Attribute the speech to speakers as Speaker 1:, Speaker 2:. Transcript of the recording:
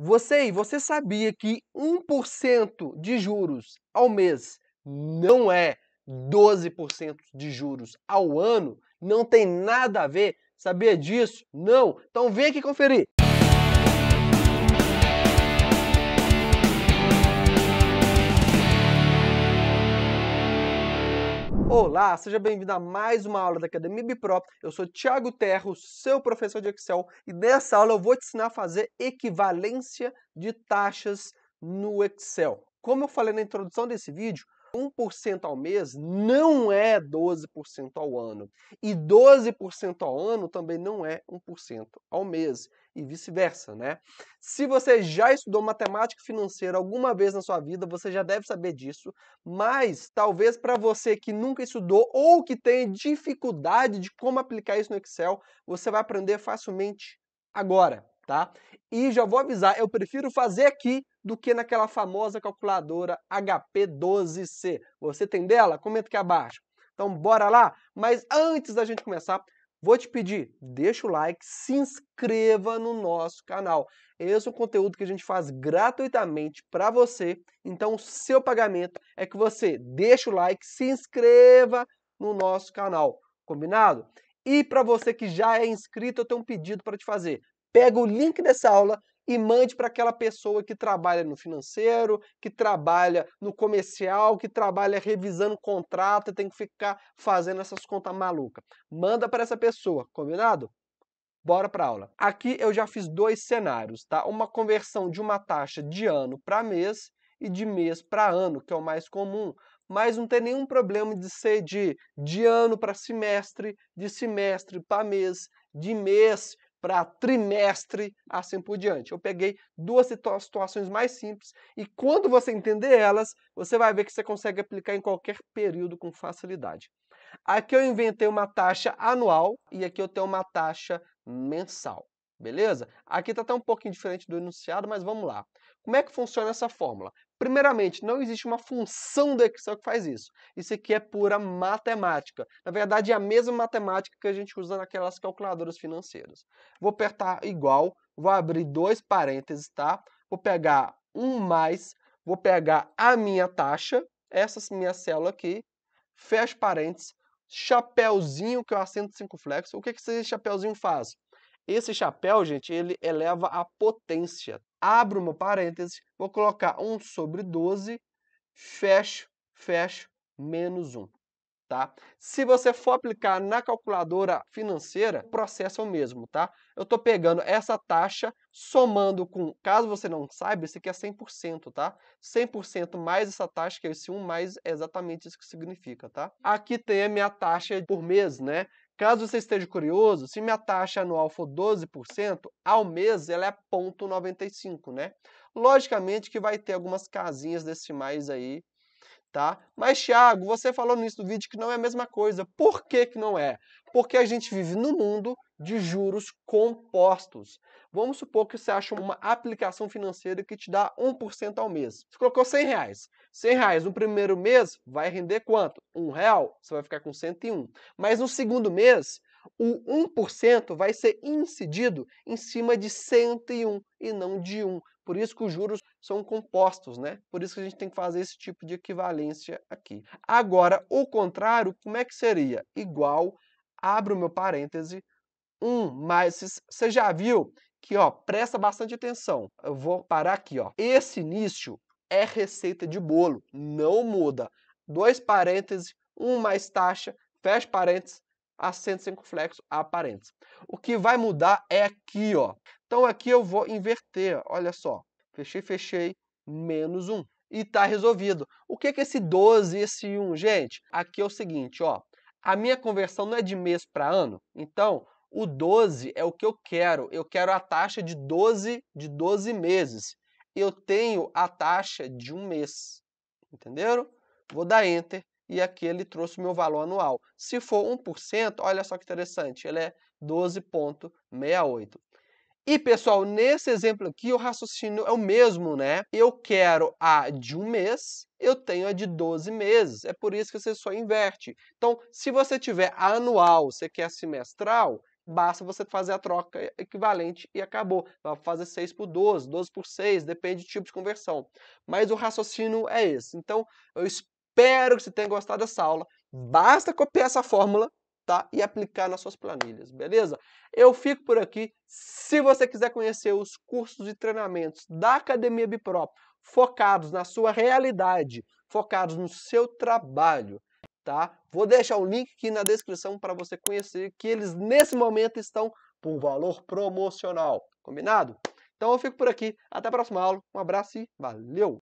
Speaker 1: Você, você sabia que 1% de juros ao mês não é 12% de juros ao ano? Não tem nada a ver? Sabia disso? Não? Então vem aqui conferir. Olá, seja bem-vindo a mais uma aula da Academia Bipro. Eu sou Thiago Terro, seu professor de Excel, e nessa aula eu vou te ensinar a fazer equivalência de taxas no Excel. Como eu falei na introdução desse vídeo, 1% ao mês não é 12% ao ano. E 12% ao ano também não é 1% ao mês. E vice-versa, né? Se você já estudou matemática financeira alguma vez na sua vida, você já deve saber disso. Mas talvez para você que nunca estudou ou que tem dificuldade de como aplicar isso no Excel, você vai aprender facilmente agora tá? E já vou avisar, eu prefiro fazer aqui do que naquela famosa calculadora HP12C. Você tem dela? Comenta aqui abaixo. Então bora lá? Mas antes da gente começar, vou te pedir, deixa o like, se inscreva no nosso canal. Esse é um conteúdo que a gente faz gratuitamente para você, então o seu pagamento é que você deixa o like, se inscreva no nosso canal, combinado? E para você que já é inscrito, eu tenho um pedido para te fazer pega o link dessa aula e mande para aquela pessoa que trabalha no financeiro, que trabalha no comercial, que trabalha revisando contrato e tem que ficar fazendo essas contas malucas. Manda para essa pessoa, combinado? Bora para aula. Aqui eu já fiz dois cenários, tá? Uma conversão de uma taxa de ano para mês e de mês para ano, que é o mais comum, mas não tem nenhum problema de ser de, de ano para semestre, de semestre para mês, de mês para trimestre, assim por diante. Eu peguei duas situações mais simples e quando você entender elas, você vai ver que você consegue aplicar em qualquer período com facilidade. Aqui eu inventei uma taxa anual e aqui eu tenho uma taxa mensal. Beleza? Aqui está até um pouquinho diferente do enunciado, mas vamos lá. Como é que funciona essa fórmula? Primeiramente, não existe uma função do Excel que faz isso. Isso aqui é pura matemática. Na verdade, é a mesma matemática que a gente usa naquelas calculadoras financeiras. Vou apertar igual, vou abrir dois parênteses, tá? Vou pegar um mais, vou pegar a minha taxa, essa minha célula aqui, fecho parênteses, chapéuzinho que eu assento 5 flex. O que esse chapéuzinho faz? Esse chapéu, gente, ele eleva a potência, abro meu parênteses, vou colocar 1 sobre 12, fecho, fecho, menos 1. Tá? Se você for aplicar na calculadora financeira, o processo é o mesmo, tá? Eu estou pegando essa taxa, somando com, caso você não saiba, isso aqui é 100%, tá? 100% mais essa taxa, que é esse 1 mais, é exatamente isso que significa, tá? Aqui tem a minha taxa por mês, né? Caso você esteja curioso, se minha taxa anual for 12%, ao mês ela é 0,95, né? Logicamente que vai ter algumas casinhas decimais aí tá? Mas Tiago, você falou no início do vídeo que não é a mesma coisa. Por que que não é? Porque a gente vive no mundo de juros compostos. Vamos supor que você acha uma aplicação financeira que te dá 1% ao mês. Você colocou 100 reais. 100 reais no primeiro mês vai render quanto? Um real, você vai ficar com 101. Mas no segundo mês, o 1% vai ser incidido em cima de 101 e não de 1. Por isso que os juros são compostos, né? Por isso que a gente tem que fazer esse tipo de equivalência aqui. Agora, o contrário, como é que seria? Igual, abro meu parêntese, 1 mais... Você já viu que, ó, presta bastante atenção. Eu vou parar aqui, ó. Esse início é receita de bolo, não muda. Dois parênteses, um mais taxa, fecha parênteses, acento circunflexo a parênteses. O que vai mudar é aqui, ó. Então aqui eu vou inverter, olha só. Fechei, fechei, menos 1. E está resolvido. O que é que esse 12 e esse 1? Gente, aqui é o seguinte, ó. A minha conversão não é de mês para ano. Então, o 12 é o que eu quero. Eu quero a taxa de 12 de 12 meses. Eu tenho a taxa de um mês. Entenderam? Vou dar enter e aqui ele trouxe o meu valor anual. Se for 1%, olha só que interessante, ele é 12,68. E pessoal, nesse exemplo aqui o raciocínio é o mesmo, né? Eu quero a de um mês, eu tenho a de 12 meses. É por isso que você só inverte. Então, se você tiver anual, você quer semestral, basta você fazer a troca equivalente e acabou. Então, vai fazer 6 por 12, 12 por 6, depende do tipo de conversão. Mas o raciocínio é esse. Então, eu espero que você tenha gostado dessa aula. Basta copiar essa fórmula e aplicar nas suas planilhas, beleza? Eu fico por aqui. Se você quiser conhecer os cursos e treinamentos da Academia Biprop, focados na sua realidade, focados no seu trabalho, tá? Vou deixar o link aqui na descrição para você conhecer que eles nesse momento estão por valor promocional, combinado? Então eu fico por aqui, até a próxima aula, um abraço e valeu!